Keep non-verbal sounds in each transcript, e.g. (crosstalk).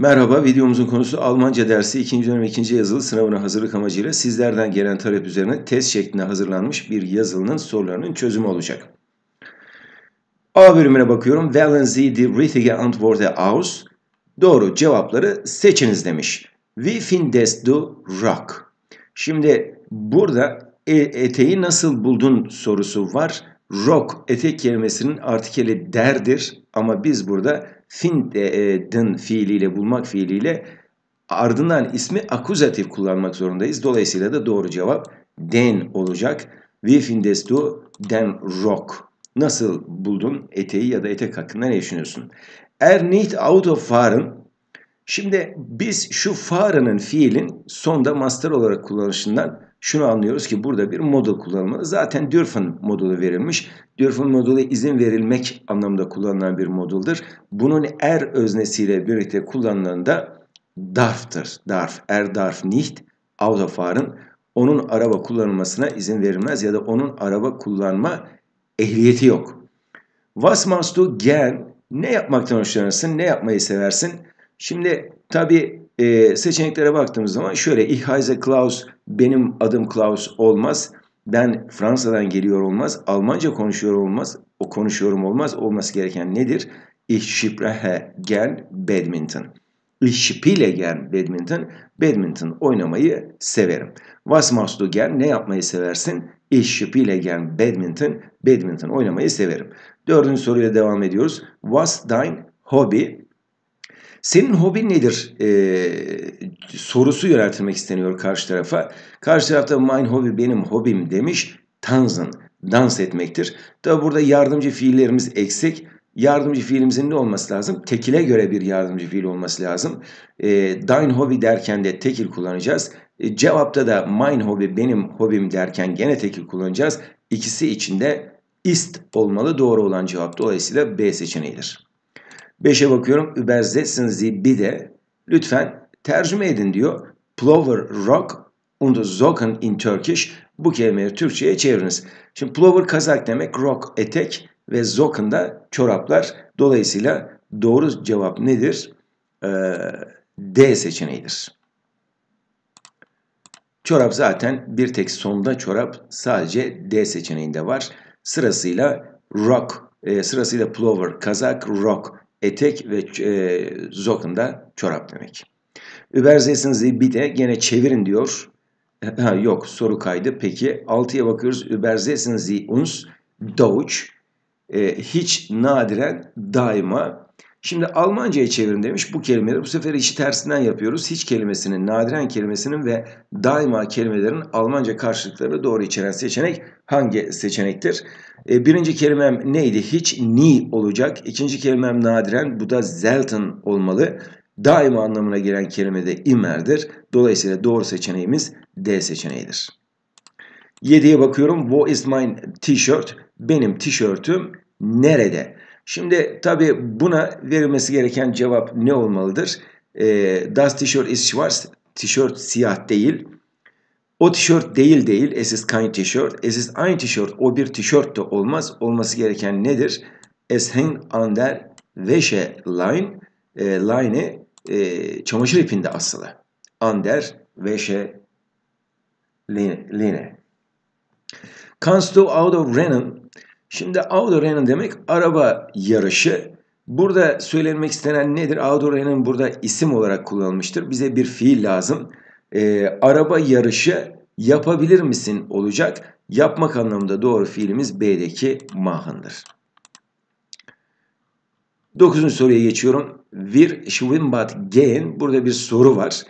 Merhaba, videomuzun konusu Almanca dersi 2. dönem 2. yazılı sınavına hazırlık amacıyla sizlerden gelen talep üzerine test şeklinde hazırlanmış bir yazılının sorularının çözümü olacak. A bölümüne bakıyorum. Wählen Sie die richtige Antwort aus. Doğru cevapları seçiniz demiş. Wie findest du rock? Şimdi burada e, eteği nasıl buldun sorusu var. Rock etek kelimesinin artikeli derdir ama biz burada findin e, e, fiiliyle bulmak fiiliyle ardından ismi akuzatif kullanmak zorundayız. Dolayısıyla da doğru cevap den olacak. Wie findest du den Rock? Nasıl buldun eteği ya da etek hakkında ne düşünüyorsun? Er nicht of fahren. Şimdi biz şu fahren'ın fiilin sonda master olarak kullanışından şunu anlıyoruz ki burada bir model kullanılmalı. Zaten Dürfen modülü verilmiş. Dürfen modülü izin verilmek anlamında kullanılan bir modüldür. Bunun er öznesiyle birlikte kullanılan da darftır. Darf, er darf nicht, autofahren. Onun araba kullanılmasına izin verilmez ya da onun araba kullanma ehliyeti yok. Was machst du gern? Ne yapmaktan hoşlanırsın? Ne yapmayı seversin? Şimdi tabii e, seçeneklere baktığımız zaman şöyle Ich heiße Klaus, benim adım Klaus olmaz. Ben Fransa'dan geliyor olmaz, Almanca konuşuyor olmaz, o konuşuyorum olmaz. Olması gereken nedir? Ich spreche gern Badminton. Ich spiele gern Badminton. Badminton oynamayı severim. Was machst du gern? Ne yapmayı seversin? Ich spiele gern Badminton. Badminton oynamayı severim. Dördüncü soruya devam ediyoruz. Was dein Hobby? Senin hobin nedir ee, sorusu yöneltilmek isteniyor karşı tarafa. Karşı tarafta my hobby benim hobim demiş. Tanzın dans etmektir. Tabi burada yardımcı fiillerimiz eksik. Yardımcı fiilimizin ne olması lazım? Tekile göre bir yardımcı fiil olması lazım. E, ee, dine hobby derken de tekil kullanacağız. E, cevapta da mine hobby benim hobim derken gene tekil kullanacağız. İkisi içinde ist olmalı doğru olan cevap. Dolayısıyla B seçeneğidir. 5'e bakıyorum übersetzen Sie bitte. Lütfen tercüme edin diyor. Plover Rock und Zocken in Turkish. Bu kelimeyi Türkçe'ye çeviriniz. Şimdi plover kazak demek, rock etek ve zocken da çoraplar. Dolayısıyla doğru cevap nedir? Ee, D seçeneğidir. Çorap zaten bir tek sonda çorap sadece D seçeneğinde var. Sırasıyla rock, e, sırasıyla plover, kazak, rock etek ve e, zokken da çorap demek. Übersetzen bir de gene çevirin diyor. (laughs) Ha, yok soru kaydı. Peki 6'ya bakıyoruz. Übersetzen Sie uns Deutsch. E, hiç nadiren daima Şimdi Almanca'ya çevirin demiş bu kelimeleri. Bu sefer işi tersinden yapıyoruz. Hiç kelimesinin, nadiren kelimesinin ve daima kelimelerin Almanca karşılıklarını doğru içeren seçenek hangi seçenektir? E, birinci kelimem neydi? Hiç, ni olacak. İkinci kelimem nadiren, bu da zelten olmalı. Daima anlamına gelen kelime de immerdir. Dolayısıyla doğru seçeneğimiz D seçeneğidir. 7'ye bakıyorum. What is my t-shirt? Benim tişörtüm nerede? Şimdi tabii buna verilmesi gereken cevap ne olmalıdır? E, das T-shirt is schwarz. Tişört siyah değil. O tişört değil değil. Es ist kein T-shirt. Es ist ein T-shirt. O bir tişört de olmaz. Olması gereken nedir? Es hängt an der Wäsche line. E, line'i e, çamaşır ipinde asılı. An der Wäsche line. line. Kannst du out of Rennen Şimdi Auto demek araba yarışı. Burada söylenmek istenen nedir? Auto burada isim olarak kullanılmıştır. Bize bir fiil lazım. E, araba yarışı yapabilir misin olacak. Yapmak anlamında doğru fiilimiz B'deki mahındır. Dokuzuncu soruya geçiyorum. Wir schwimmbad gehen. Burada bir soru var.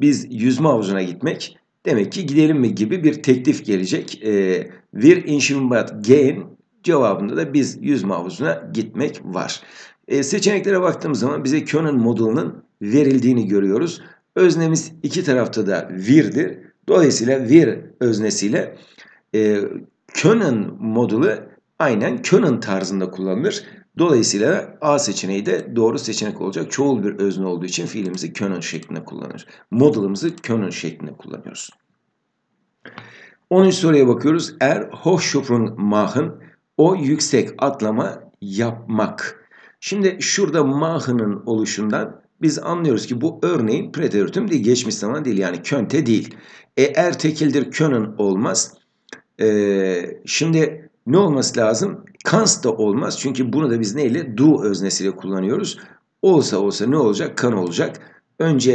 Biz yüzme havuzuna gitmek. Demek ki gidelim mi gibi bir teklif gelecek. E, wir in schwimmbad gehen. Cevabında da biz yüz mahvuzuna gitmek var. E, seçeneklere baktığımız zaman bize Könen modulunun verildiğini görüyoruz. Öznemiz iki tarafta da vir'dir. Dolayısıyla vir öznesiyle e, Könen modülü aynen Könen tarzında kullanılır. Dolayısıyla A seçeneği de doğru seçenek olacak. Çoğul bir özne olduğu için fiilimizi Könen şeklinde kullanır. Modulumuzu Könen şeklinde kullanıyoruz. 10. soruya bakıyoruz. Er Hochschuppen machen o yüksek atlama yapmak. Şimdi şurada mahının oluşundan biz anlıyoruz ki bu örneğin preteritum değil, geçmiş zaman değil yani könte değil. Eğer tekildir könün olmaz. E, şimdi ne olması lazım? Kans da olmaz çünkü bunu da biz neyle? Du öznesiyle kullanıyoruz. Olsa olsa ne olacak? Kan olacak. Önce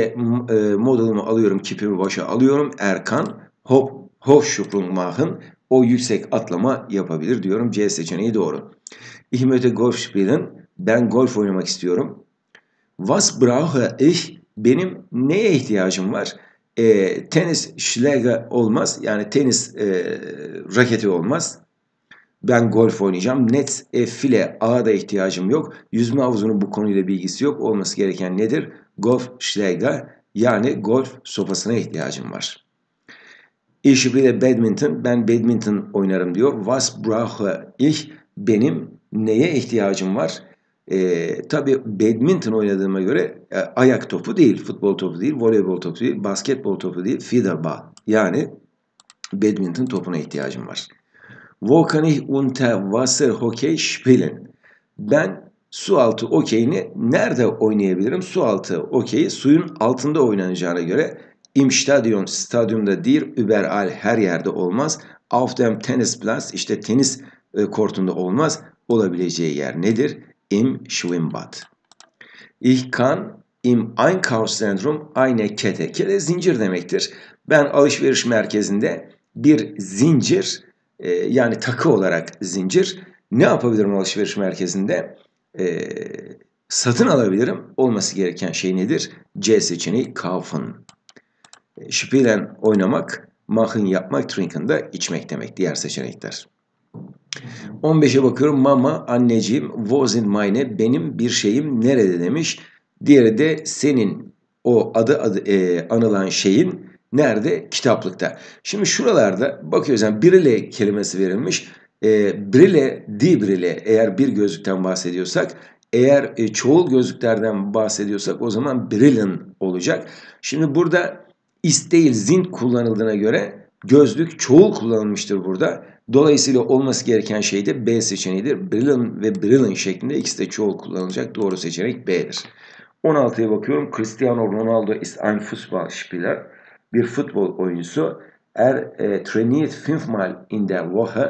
e, modelumu alıyorum, kipimi başa alıyorum. Erkan, hop, hof şuprun mahın, o yüksek atlama yapabilir diyorum. C seçeneği doğru. Ich möchte Golf spielen. Ben golf oynamak istiyorum. Was brauche ich? Benim neye ihtiyacım var? E, tenis schläger olmaz. Yani tenis e, raketi olmaz. Ben golf oynayacağım. Net e, file ağa da ihtiyacım yok. Yüzme havuzunun bu konuyla bilgisi yok. Olması gereken nedir? Golf schläger yani golf sopasına ihtiyacım var. Ich spiele Badminton. Ben badminton oynarım diyor. Was brauche ich? Benim neye ihtiyacım var? Ee, tabii badminton oynadığıma göre e, ayak topu değil, futbol topu değil, voleybol topu değil, basketbol topu değil, fiderball. Yani badminton topuna ihtiyacım var. Wo kann ich unter Wasser Hockey spielen? Ben su altı okeyini nerede oynayabilirim? Su altı okeyi suyun altında oynanacağına göre Im Stadion stadyumda değil, überall her yerde olmaz. Auf dem Tennisplatz işte tenis e, kortunda olmaz. Olabileceği yer nedir? Im Schwimmbad. Ich kann im Einkaufszentrum eine Kette. Kette zincir demektir. Ben alışveriş merkezinde bir zincir e, yani takı olarak zincir ne yapabilirim alışveriş merkezinde? E, satın alabilirim. Olması gereken şey nedir? C seçeneği kaufen. E, Şipilen oynamak, mahın yapmak, trinken de içmek demek. Diğer seçenekler. 15'e bakıyorum. Mama, anneciğim, was in mine, benim bir şeyim nerede demiş. Diğeri de senin o adı, adı e, anılan şeyin nerede? Kitaplıkta. Şimdi şuralarda bakıyoruz yani brile kelimesi verilmiş. E, brile, di brile eğer bir gözlükten bahsediyorsak eğer e, çoğul gözlüklerden bahsediyorsak o zaman brilliant olacak. Şimdi burada İsteyil zin kullanıldığına göre gözlük çoğul kullanılmıştır burada. Dolayısıyla olması gereken şey de B seçeneğidir. Brilliant ve brilliant şeklinde ikisi de çoğul kullanılacak. Doğru seçenek B'dir. 16'ya bakıyorum. Cristiano Ronaldo ist ein Fußballspieler. Bir futbol oyuncusu. Er e, trainiert fünfmal in der Woche.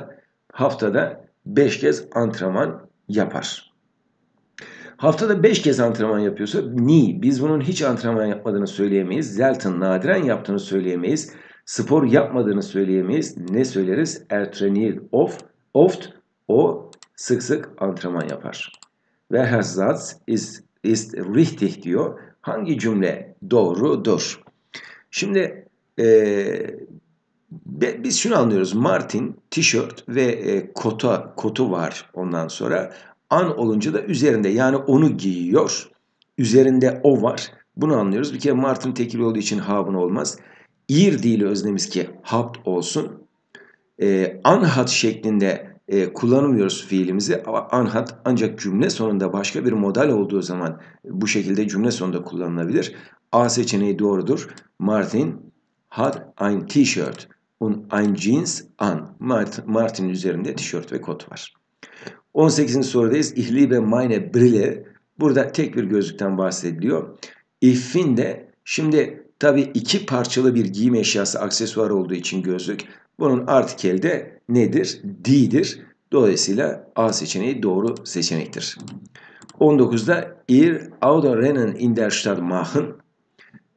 Haftada 5 kez antrenman yapar. Haftada 5 kez antrenman yapıyorsa ni. Biz bunun hiç antrenman yapmadığını söyleyemeyiz. Zelton nadiren yaptığını söyleyemeyiz. Spor yapmadığını söyleyemeyiz. Ne söyleriz? Ertrenir of, oft o sık sık antrenman yapar. Ve Verhersatz is, ist richtig diyor. Hangi cümle doğrudur? Şimdi ee, biz şunu anlıyoruz. Martin tişört ve e, kota kotu var ondan sonra An olunca da üzerinde yani onu giyiyor. Üzerinde o var. Bunu anlıyoruz. Bir kere Martin tekil olduğu için habun olmaz. İr değil öznemiz ki hapt olsun. E, anhat şeklinde e, kullanmıyoruz fiilimizi. Anhat ancak cümle sonunda başka bir model olduğu zaman bu şekilde cümle sonunda kullanılabilir. A seçeneği doğrudur. Martin hat ein T-shirt un ein Jeans an. Martin, Martin üzerinde tişört ve kot var. 18. sorudayız. İhli ve meine brille. Burada tek bir gözlükten bahsediliyor. İffin de şimdi tabi iki parçalı bir giyim eşyası aksesuar olduğu için gözlük. Bunun artikeli de nedir? D'dir. Dolayısıyla A seçeneği doğru seçenektir. 19'da Ir Audorennen in der Stadt machen.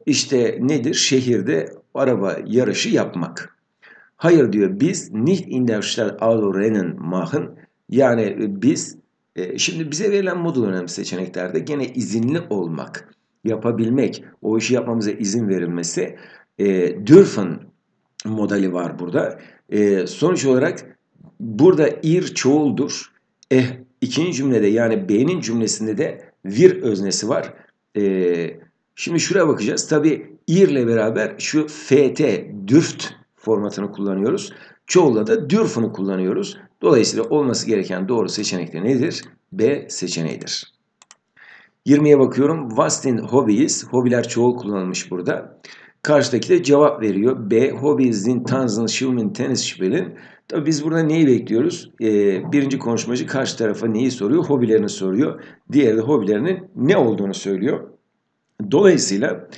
İşte nedir? Şehirde araba yarışı yapmak. Hayır diyor biz nicht in der Stadt Audorennen machen yani e, biz e, şimdi bize verilen modul önemli seçeneklerde gene izinli olmak, yapabilmek, o işi yapmamıza izin verilmesi e, dürfen modeli var burada. E, sonuç olarak burada ir çoğuldur. Eh, ikinci cümlede yani b'nin cümlesinde de vir öznesi var. şimdi şuraya bakacağız. Tabi ir ile beraber şu ft, dürft formatını kullanıyoruz. çoğulda da dürfunu kullanıyoruz. Dolayısıyla olması gereken doğru seçenek de nedir? B seçeneğidir. 20'ye bakıyorum. What's in hobbies? Hobiler çoğul kullanılmış burada. Karşıdaki de cevap veriyor. B. Hobbies in Tanzan Schulman Tennis Spiel'in. Tabi biz burada neyi bekliyoruz? Ee, birinci konuşmacı karşı tarafa neyi soruyor? Hobilerini soruyor. Diğeri de hobilerinin ne olduğunu söylüyor. Dolayısıyla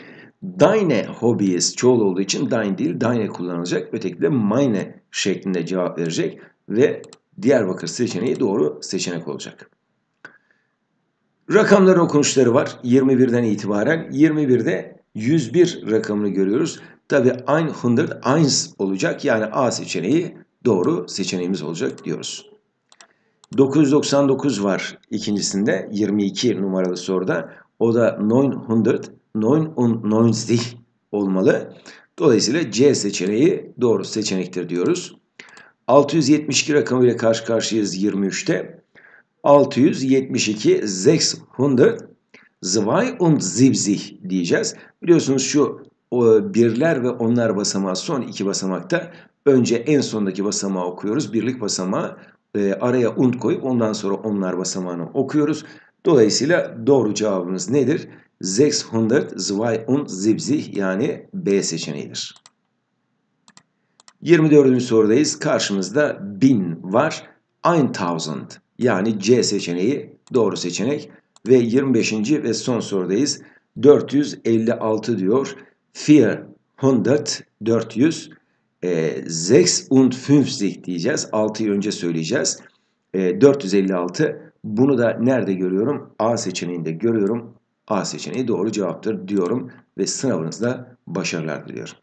Dine hobbies çoğul olduğu için dine değil dine kullanılacak. Öteki de mine şeklinde cevap verecek ve Diyarbakır seçeneği doğru seçenek olacak. Rakamların okunuşları var. 21'den itibaren 21'de 101 rakamını görüyoruz. Tabi 100 olacak. Yani A seçeneği doğru seçeneğimiz olacak diyoruz. 999 var ikincisinde 22 numaralı soruda. O da 900, 990 olmalı. Dolayısıyla C seçeneği doğru seçenektir diyoruz. 672 ile karşı karşıyayız 23'te. 672 600 2 und siebzig diyeceğiz. Biliyorsunuz şu birler ve onlar basamağı son iki basamakta önce en sondaki basamağı okuyoruz. Birlik basamağı e, araya und koyup ondan sonra onlar basamağını okuyoruz. Dolayısıyla doğru cevabımız nedir? 600 2 und siebzig yani B seçeneğidir. 24. sorudayız. Karşımızda 1000 var. 1000 yani C seçeneği doğru seçenek. Ve 25. ve son sorudayız. 456 diyor. Fear 100 400 e, Sechs und 50 diyeceğiz. 6'yı önce söyleyeceğiz. E, ee, 456 bunu da nerede görüyorum? A seçeneğinde görüyorum. A seçeneği doğru cevaptır diyorum ve sınavınızda başarılar diliyorum.